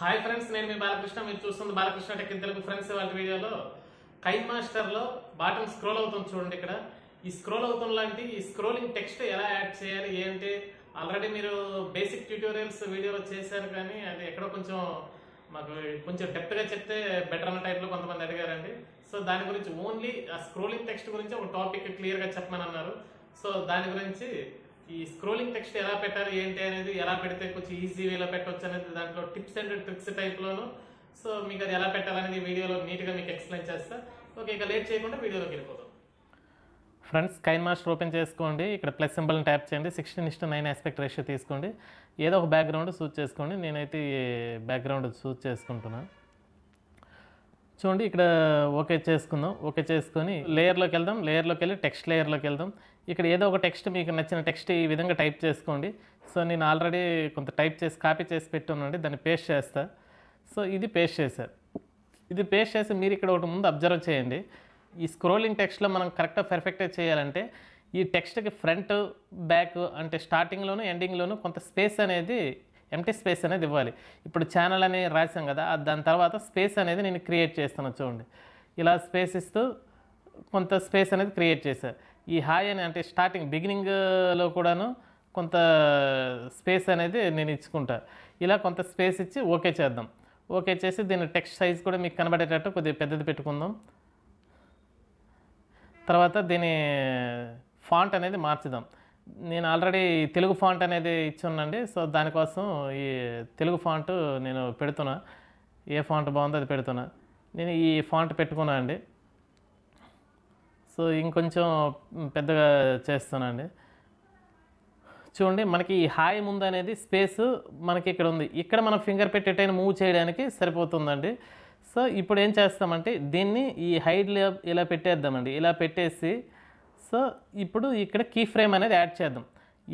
hi friends నేను మీ బాలకృష్ణ మీరు చూస్తుంది బాలకృష్ణ టెక్ తెలుగు ఫ్రెండ్స్ వాళ్ళ వీడియోలో కైన్ మాస్టర్లో బాటమ్ స్క్రోల్ అవుతుంది చూడండి ఇక్కడ ఈ స్క్రోల్ అవుతుంది లాంటి ఈ స్క్రోలింగ్ టెక్స్ట్ ఎలా యాడ్ చేయాలి ఏంటి ఆల్రెడీ మీరు బేసిక్ ట్యూటోరియల్స్ వీడియోలో చేశారు కానీ అది ఎక్కడో కొంచెం మాకు కొంచెం డెప్త్గా చెప్తే బెటర్ అన్న టైప్లో కొంతమంది అడిగారండి సో దాని గురించి ఓన్లీ ఆ స్క్రోలింగ్ టెక్స్ట్ గురించి ఒక టాపిక్ క్లియర్గా చెప్పమని అన్నారు సో దాని గురించి ఈ స్క్రోలింగ్ టెక్స్ట్ ఎలా పెట్టాలి ఏంటి అనేది ఎలా పెడితే కొంచెం ఈజీ వేలో పెట్టవచ్చు అనేది దాంట్లో టిప్స్ అండ్ ట్రిక్స్ టైప్లోను సో మీకు అది ఎలా పెట్టాలనేది వీడియోలో నీట్గా మీకు ఎక్స్ప్లెయిన్ చేస్తా ఓకే ఇక లేట్ చేయకుండా వీడియోలోకి వెళ్ళిపోదాం ఫ్రెండ్స్ స్కైన్ మాస్టర్ ఓపెన్ చేసుకోండి ఇక్కడ ప్లస్ సింబల్ని ట్యాప్ చేయండి sixteen is to nine aspect ratio తీసుకోండి ఏదో ఒక బ్యాక్గ్రౌండ్ సూచ్ చేసుకోండి నేనైతే బ్యాక్గ్రౌండ్ సూచ్ చేసుకుంటున్నాను చూడండి ఇక్కడ ఓకే చేసుకుందాం ఓకే చేసుకొని లేయర్లోకి వెళ్దాం లేయర్లోకి వెళ్ళి టెక్స్ట్ లేయర్లోకి వెళ్దాం ఇక్కడ ఏదో ఒక టెక్స్ట్ మీకు నచ్చిన టెక్స్ట్ ఈ విధంగా టైప్ చేసుకోండి సో నేను ఆల్రెడీ కొంత టైప్ చేసి కాపీ చేసి పెట్టున్నాండి దాన్ని పేస్ట్ చేస్తా సో ఇది పేస్ట్ చేశారు ఇది పేస్ట్ చేసి మీరు ఇక్కడ ఒకటి ముందు అబ్జర్వ్ చేయండి ఈ స్క్రోలింగ్ టెక్స్ట్లో మనం కరెక్ట్గా పర్ఫెక్ట్గా చేయాలంటే ఈ టెక్స్ట్కి ఫ్రంట్ బ్యాక్ అంటే స్టార్టింగ్లోను ఎండింగ్లోను కొంత స్పేస్ అనేది ఎంటీ స్పేస్ అనేది ఇవ్వాలి ఇప్పుడు ఛానల్ అని రాసాం కదా దాని తర్వాత స్పేస్ అనేది నేను క్రియేట్ చేస్తాను చూడండి ఇలా స్పేస్ ఇస్తూ కొంత స్పేస్ అనేది క్రియేట్ చేశారు ఈ హాయ్ అని అంటే స్టార్టింగ్ బిగినింగ్లో కూడాను కొంత స్పేస్ అనేది నేను ఇచ్చుకుంటా ఇలా కొంత స్పేస్ ఇచ్చి ఓకే చేద్దాం ఓకే చేసి దీని టెక్స్ట్ సైజ్ కూడా మీకు కనబడేటట్టు కొద్దిగా పెద్దది పెట్టుకుందాం తర్వాత దీని ఫాంట్ అనేది మార్చుదాం నేను ఆల్రెడీ తెలుగు ఫాంట్ అనేది ఇచ్చున్నాండి సో దానికోసం ఈ తెలుగు ఫాంట్ నేను పెడుతున్నా ఏ ఫాంట్ బాగుందో అది పెడుతున్నా నేను ఈ ఫాంట్ పెట్టుకున్నా అండి సో ఇంకొంచెం పెద్దగా చేస్తున్నాండి చూడండి మనకి ఈ హాయ్ ముందు అనేది స్పేస్ మనకి ఇక్కడ ఉంది ఇక్కడ మనం ఫింగర్ పెట్టి మూవ్ చేయడానికి సరిపోతుందండి సో ఇప్పుడు ఏం చేస్తామంటే దీన్ని ఈ హైట్ ఇలా పెట్టేద్దామండి ఇలా పెట్టేసి సో ఇప్పుడు ఇక్కడ కీ ఫ్రేమ్ అనేది యాడ్ చేద్దాం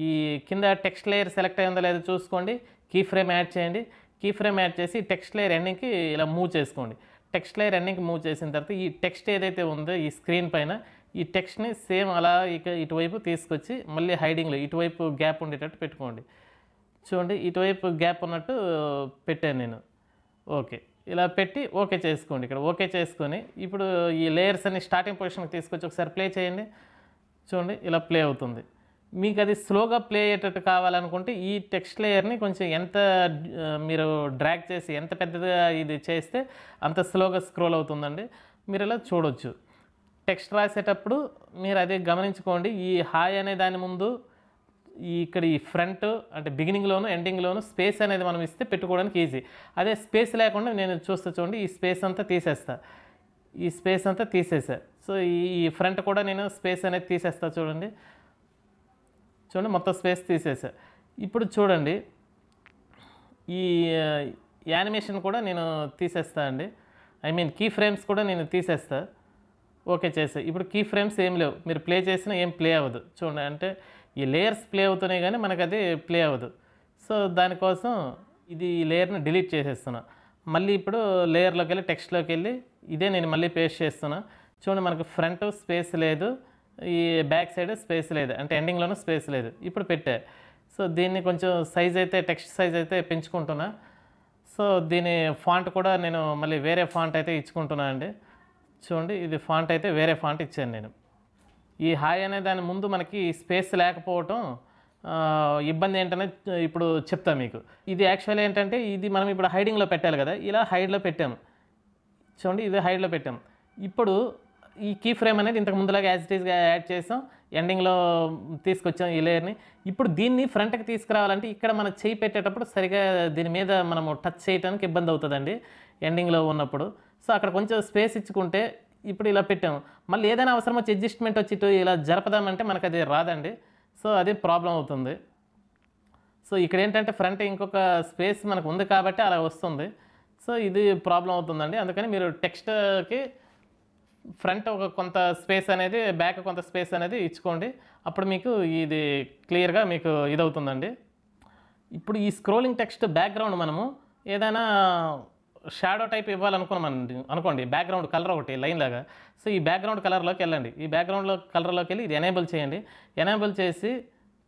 ఈ కింద టెక్స్ట్ లేయర్ సెలెక్ట్ అయిందో లేదో చూసుకోండి కీ ఫ్రేమ్ యాడ్ చేయండి కీ ఫ్రేమ్ యాడ్ చేసి టెక్స్ట్ లేయర్ ఎన్నికి ఇలా మూవ్ చేసుకోండి టెక్స్ట్ లేయర్ ఎన్నికి మూవ్ చేసిన తర్వాత ఈ టెక్స్ట్ ఏదైతే ఉందో ఈ స్క్రీన్ పైన ఈ టెక్స్ట్ని సేమ్ అలా ఇక ఇటువైపు తీసుకొచ్చి మళ్ళీ హైడింగ్లో ఇటువైపు గ్యాప్ ఉండేటట్టు పెట్టుకోండి చూడండి ఇటువైపు గ్యాప్ ఉన్నట్టు పెట్టాను నేను ఓకే ఇలా పెట్టి ఓకే చేసుకోండి ఇక్కడ ఓకే చేసుకొని ఇప్పుడు ఈ లేయర్స్ అన్ని స్టార్టింగ్ పొజిషన్కి తీసుకొచ్చి ఒకసారి ప్లే చేయండి చూడండి ఇలా ప్లే అవుతుంది మీకు అది స్లోగా ప్లే అయ్యేటట్టు కావాలనుకుంటే ఈ టెక్స్ట్ లేయర్ని కొంచెం ఎంత మీరు డ్రాగ్ చేసి ఎంత పెద్దదిగా ఇది చేస్తే అంత స్లోగా స్క్రోల్ అవుతుందండి మీరు ఇలా చూడొచ్చు టెక్స్ట్ రాసేటప్పుడు మీరు అదే గమనించుకోండి ఈ హాయ్ అనే దాని ముందు ఈ ఇక్కడ ఈ ఫ్రంట్ అంటే బిగినింగ్లోను ఎండింగ్లోను స్పేస్ అనేది మనం ఇస్తే పెట్టుకోవడానికి ఈజీ అదే స్పేస్ లేకుండా నేను చూస్తే చూడండి ఈ స్పేస్ అంతా తీసేస్తాను ఈ స్పేస్ అంతా తీసేసా సో ఈ ఫ్రంట్ కూడా నేను స్పేస్ అనేది తీసేస్తా చూడండి చూడండి మొత్తం స్పేస్ తీసేసా ఇప్పుడు చూడండి ఈ యానిమేషన్ కూడా నేను తీసేస్తా అండి ఐ మీన్ కీ ఫ్రేమ్స్ కూడా నేను తీసేస్తా ఓకే చేసా ఇప్పుడు కీ ఫ్రేమ్స్ ఏం లేవు మీరు ప్లే చేసినా ఏం ప్లే అవ్వదు చూడండి అంటే ఈ లేయర్స్ ప్లే అవుతున్నాయి కానీ మనకు అది ప్లే అవ్వదు సో దానికోసం ఇది లేయర్ని డిలీట్ చేసేస్తున్నాను మళ్ళీ ఇప్పుడు లేయర్లోకి వెళ్ళి టెక్స్ట్లోకి వెళ్ళి ఇదే నేను మళ్ళీ పేస్ట్ చేస్తున్నా చూడండి మనకు ఫ్రంట్ స్పేస్ లేదు ఈ బ్యాక్ సైడ్ స్పేస్ లేదు అంటే ఎండింగ్లోనూ స్పేస్ లేదు ఇప్పుడు పెట్టా సో దీన్ని కొంచెం సైజ్ అయితే టెక్స్ట్ సైజ్ అయితే పెంచుకుంటున్నా సో దీని ఫాంట్ కూడా నేను మళ్ళీ వేరే ఫాంట్ అయితే ఇచ్చుకుంటున్నాను అండి చూడండి ఇది ఫాంట్ అయితే వేరే ఫాంట్ ఇచ్చాను నేను ఈ హాయ్ అనే దాని ముందు మనకి స్పేస్ లేకపోవటం ఇబ్బంది ఏంటనే ఇప్పుడు చెప్తాం మీకు ఇది యాక్చువల్ ఏంటంటే ఇది మనం ఇప్పుడు హైడింగ్లో పెట్టాలి కదా ఇలా హైడ్లో పెట్టాము చూడండి ఇది హైడ్లో పెట్టాము ఇప్పుడు ఈ కీ ఫ్రేమ్ అనేది ఇంతకు ముందులాగా యాజ్ ఇటీస్గా యాడ్ చేసాం ఎండింగ్లో తీసుకొచ్చాం ఈ లేయర్ని ఇప్పుడు దీన్ని ఫ్రంట్కి తీసుకురావాలంటే ఇక్కడ మనం చేయి పెట్టేటప్పుడు సరిగా దీని మీద మనము టచ్ చేయడానికి ఇబ్బంది అవుతుందండి ఎండింగ్లో ఉన్నప్పుడు సో అక్కడ కొంచెం స్పేస్ ఇచ్చుకుంటే ఇప్పుడు ఇలా పెట్టాము మళ్ళీ ఏదైనా అవసరం వచ్చి అడ్జస్ట్మెంట్ వచ్చి ఇలా జరపదామంటే మనకు అది రాదండి సో అది ప్రాబ్లం అవుతుంది సో ఇక్కడ ఏంటంటే ఫ్రంట్ ఇంకొక స్పేస్ మనకు ఉంది కాబట్టి అలా వస్తుంది సో ఇది ప్రాబ్లం అవుతుందండి అందుకని మీరు టెక్స్ట్కి ఫ్రంట్ ఒక కొంత స్పేస్ అనేది బ్యాక్ కొంత స్పేస్ అనేది ఇచ్చుకోండి అప్పుడు మీకు ఇది క్లియర్గా మీకు ఇదవుతుందండి ఇప్పుడు ఈ స్క్రోలింగ్ టెక్స్ట్ బ్యాక్గ్రౌండ్ మనము ఏదైనా షాడో టైప్ ఇవ్వాలనుకున్నామండి అనుకోండి బ్యాక్గ్రౌండ్ కలర్ ఒకటి లైన్ లాగా సో ఈ బ్యాక్గ్రౌండ్ కలర్లోకి వెళ్ళండి ఈ బ్యాక్గ్రౌండ్లో కలర్లోకి వెళ్ళి ఇది ఎనేబుల్ చేయండి ఎనేబుల్ చేసి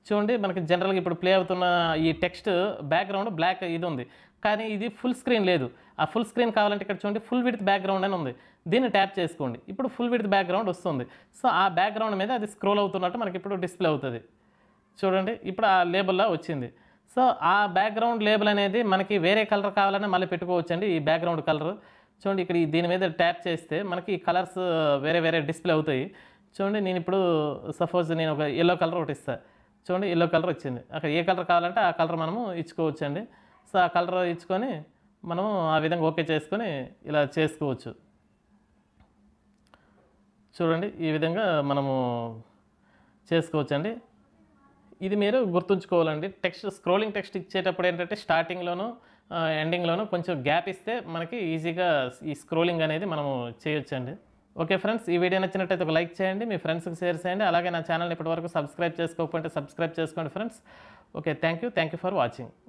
చూడండి మనకి జనరల్గా ఇప్పుడు ప్లే అవుతున్న ఈ టెక్స్ట్ బ్యాక్గ్రౌండ్ బ్లాక్ ఇది ఉంది కానీ ఇది ఫుల్ స్క్రీన్ లేదు ఆ ఫుల్ స్క్రీన్ కావాలంటే ఇక్కడ చూడండి ఫుల్ విడ్త్ బ్యాక్గ్రౌండ్ అని ఉంది దీన్ని ట్యాప్ చేసుకోండి ఇప్పుడు ఫుల్ విడ్త్ బ్యాక్గ్రౌండ్ వస్తుంది సో ఆ బ్యాక్గ్రౌండ్ మీద అది స్క్రోల్ అవుతున్నట్టు మనకి ఇప్పుడు డిస్ప్లే అవుతుంది చూడండి ఇప్పుడు ఆ లేబుల్లో వచ్చింది సో ఆ బ్యాక్గ్రౌండ్ లేబుల్ అనేది మనకి వేరే కలర్ కావాలన్నా మళ్ళీ పెట్టుకోవచ్చండి ఈ బ్యాక్గ్రౌండ్ కలర్ చూడండి ఇక్కడ దీని మీద ట్యాప్ చేస్తే మనకి కలర్స్ వేరే వేరే డిస్ప్లే అవుతాయి చూడండి నేను ఇప్పుడు సపోజ్ నేను ఒక ఎల్లో కలర్ ఒకటి ఇస్తాను చూడండి ఎల్లో కలర్ వచ్చింది అక్కడ ఏ కలర్ కావాలంటే ఆ కలర్ మనము ఇచ్చుకోవచ్చండి సో ఆ కలర్ ఇచ్చుకొని మనము ఆ విధంగా ఓకే చేసుకొని ఇలా చేసుకోవచ్చు చూడండి ఈ విధంగా మనము చేసుకోవచ్చండి ఇది మీరు గుర్తుంచుకోవాలండి టెక్స్ట్ స్క్రోలింగ్ టెక్స్ట్ ఇచ్చేటప్పుడు ఏంటంటే స్టార్టింగ్లోను ఎండింగ్లోను కొంచెం గ్యాప్ ఇస్తే మనకి ఈజీగా ఈ స్క్రోలింగ్ అనేది మనము చేయొచ్చండి ఓకే ఫ్రెండ్స్ ఈ వీడియో నచ్చినట్టయితే ఒక లైక్ చేయండి మీ ఫ్రెండ్స్కి షేర్ చేయండి అలాగే నా ఛానల్ని ఇప్పటివరకు సబ్స్క్రైబ్ చేసుకోకపోతే సబ్స్క్రైబ్ చేసుకోండి friends okay thank you thank you for watching